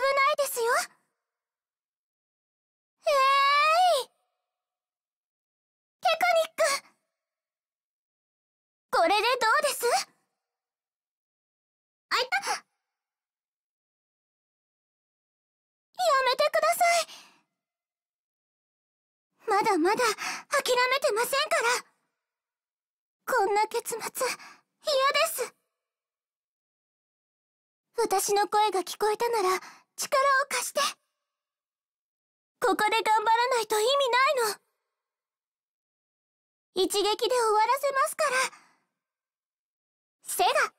ないですよえーいテクニックこれでどうですあいたやめてくださいまだまだ諦めてませんからこんな結末嫌です私の声が聞こえたなら力を貸してここで頑張らないと意味ないの一撃で終わらせますからセガ